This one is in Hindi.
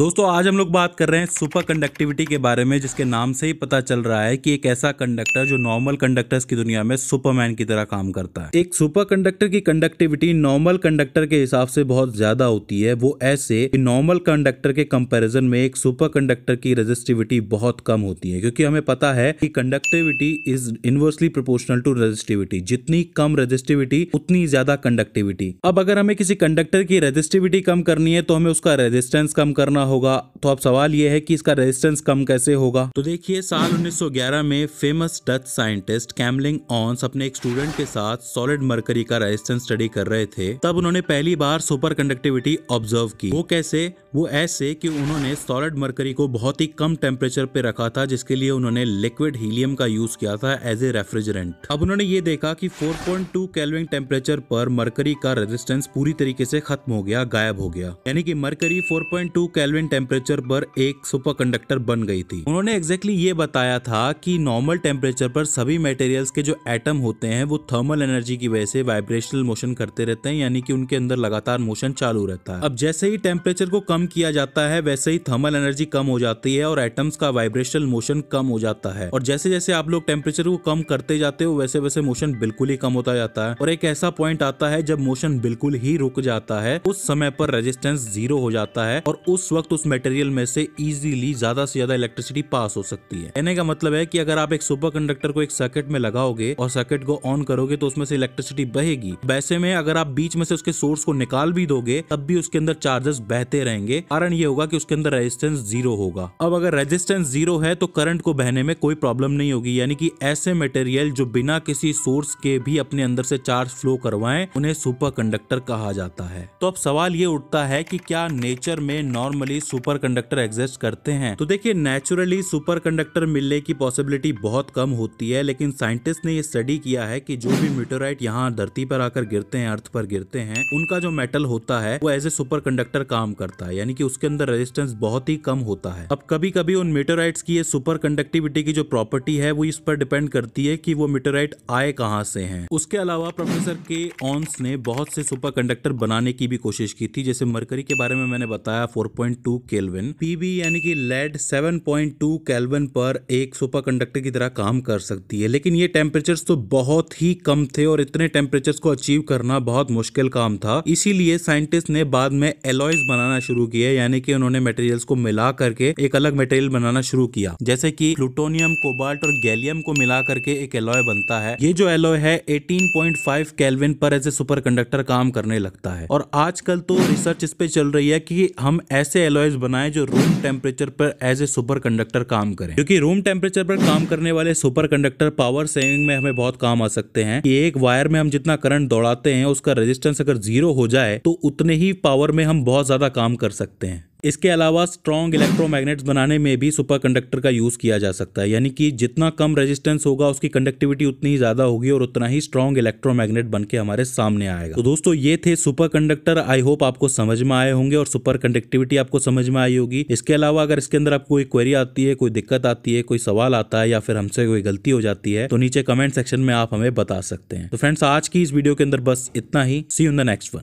दोस्तों आज हम लोग बात कर रहे हैं सुपर कंडक्टिविटी के बारे में जिसके नाम से ही पता चल रहा है कि एक ऐसा कंडक्टर जो नॉर्मल कंडक्टर्स की दुनिया में सुपरमैन की तरह काम करता है एक सुपर कंडक्टर की कंडक्टिविटी नॉर्मल कंडक्टर के हिसाब से बहुत ज्यादा होती है वो ऐसे नॉर्मल कंडक्टर के कंपेरिजन में एक सुपर कंडक्टर की रजिस्टिविटी बहुत कम होती है क्योंकि हमें पता है कि conductivity is inversely proportional to resistivity जितनी कम रजिस्टिविटी उतनी ज्यादा कंडक्टिविटी अब अगर हमें किसी कंडक्टर की रजिस्टिविटी कम करनी है तो हमें उसका रेजिस्टेंस कम करना होगा तो अब सवाल यह है कि इसका रेजिस्टेंस कम कैसे होगा तो देखिए साल 1911 में famous Dutch scientist Kamerlingh Onnes अपने एक स्टूडेंट के साथ सॉलिड मरकरी का रेजिस्टेंस स्टडी कर रहे थे तब उन्होंने पहली बार सुपर कंडक्टिविटी ऑब्जर्व की वो कैसे वो ऐसे कि उन्होंने सॉलिड मरकरी को बहुत ही कम टेम्परेचर पे रखा था जिसके लिए उन्होंने लिक्विड हीलियम का यूज किया था एज ए रेफ्रिजरेंट अब उन्होंने ये देखा कि 4.2 केल्विन टेम्परेचर पर मरकरी का रेजिस्टेंस पूरी तरीके से खत्म हो गया गायब हो गया यानी कि मरकरी 4.2 पॉइंट केल्विन टेम्परेचर पर एक सुपर कंडक्टर बन गई थी उन्होंने एग्जैक्टली ये बताया था कि नॉर्मल टेम्परेचर पर सभी मटेरियल्स के जो एटम होते हैं वो थर्मल एनर्जी की वजह से वाइब्रेशनल मोशन करते रहते हैं यानी कि उनके अंदर लगातार मोशन चालू रहता है अब जैसे ही टेम्परेचर को कम किया जाता है वैसे ही थर्मल एनर्जी कम हो जाती है और एटम्स का वाइब्रेशनल मोशन कम हो जाता है और जैसे जैसे आप लोग टेम्परेचर को कम करते जाते हो वैसे वैसे मोशन बिल्कुल ही कम होता जाता है और एक ऐसा पॉइंट आता है जब मोशन बिल्कुल ही रुक जाता है उस समय पर रेजिस्टेंस जीरो हो जाता है और उस वक्त वक्त तो उस मटेरियल में से इजीली ज्यादा से ज्यादा इलेक्ट्रिसिटी पास हो सकती है कहने का मतलब है कि अगर आप एक सुपर कंडक्टर को एक सर्किट में लगाओगे और सर्किट को ऑन करोगे तो उसमें से इलेक्ट्रिसिटी बहेगी वैसे में अगर आप बीच में से उसके सोर्स को निकाल भी दोगे तब भी उसके अंदर चार्जेस बहते रहेंगे कारण ये होगा की उसके अंदर रेजिस्टेंस जीरो होगा अब अगर रेजिस्टेंस जीरो है तो करंट को बहने में कोई प्रॉब्लम नहीं होगी यानी कि ऐसे मटेरियल जो बिना किसी सोर्स के भी अपने अंदर से चार्ज फ्लो करवाएं उन्हें सुपर कंडक्टर कहा जाता है तो अब सवाल ये उठता है कि क्या नेचर में normally naturally super conductor exist करते हैं तो देखिए नेचुरली सुपर कंडक्टर मिलने की पॉसिबिलिटी बहुत कम होती है लेकिन साइंटिस्ट ने ये स्टडी किया है कि जो भी मेटोराइट यहाँ धरती पर आकर गिरते हैं अर्थ पर गिरते हैं उनका जो मेटल होता है वो एज ए सुपर कंडक्टर काम करता है यानी कि उसके अंदर रेजिस्टेंस बहुत ही कम होता है अब कभी कभी उन मेटोराइट्स की ये सुपर कंडक्टिविटी की जो प्रॉपर्टी है वो इस पर डिपेंड करती है कि वो मेटोराइट आए कहाँ से है उसके अलावा प्रोफेसर के ऑन्स ने बहुत से सुपर कंडक्टर बनाने की भी कोशिश की थी जैसे मरकरी के बारे में मैंने बताया 4.2 टू केल्विन पीबी यानी कि लेड 7.2 केल्विन पर एक सुपर कंडक्टर की तरह काम कर सकती है लेकिन ये टेम्परेचर तो बहुत ही कम थे और इतने टेम्परेचर को अचीव करना बहुत मुश्किल काम था इसीलिए साइंटिस्ट ने बाद में एलॉयज बनाना शुरू किया यानी कि उन्होंने मेटेरियल को मिला करके एक अलग मेटेरियल बनाना शुरू किया जैसे की प्लूटोनियम कोबाल्ट और गैलियम को मिला करके एक एलॉय बनता है ये जो एलॉय है एटीन 18.5 केल्विन पर एज ए सुपर कंडक्टर काम करने लगता है और आजकल तो रिसर्च इस पे चल रही है कि हम ऐसे एलॉयज बनाए जो रूम टेम्परेचर पर एज ए सुपर कंडक्टर काम करें क्योंकि रूम टेम्परेचर पर काम करने वाले सुपर कंडक्टर पावर सेविंग में हमें बहुत काम आ सकते हैं कि एक वायर में हम जितना करंट दौड़ाते हैं उसका रेजिस्टेंस अगर जीरो हो जाए तो उतने ही पावर में हम बहुत ज्यादा काम कर सकते हैं इसके अलावा स्ट्रॉन्ग इलेक्ट्रोमैग्नेट्स बनाने में भी सुपर कंडक्टर का यूज़ किया जा सकता है यानी कि जितना कम रेजिस्टेंस होगा उसकी कंडक्टिविटी उतनी ही ज़्यादा होगी और उतना ही स्ट्रॉन्ग इलेक्ट्रोमैग्नेट बन हमारे सामने आएगा तो दोस्तों ये थे सुपर कंडक्टर आई होप आपको समझ में आए होंगे और सुपर कंडक्टिविटी आपको समझ में आई होगी इसके अलावा अगर इसके अंदर आपको कोई क्वेरी आती है कोई दिक्कत आती है कोई सवाल आता है या फिर हमसे कोई गलती हो जाती है तो नीचे कमेंट सेक्शन में आप हमें बता सकते हैं तो फ्रेंड्स आज की इस वीडियो के अंदर बस इतना ही see in the next one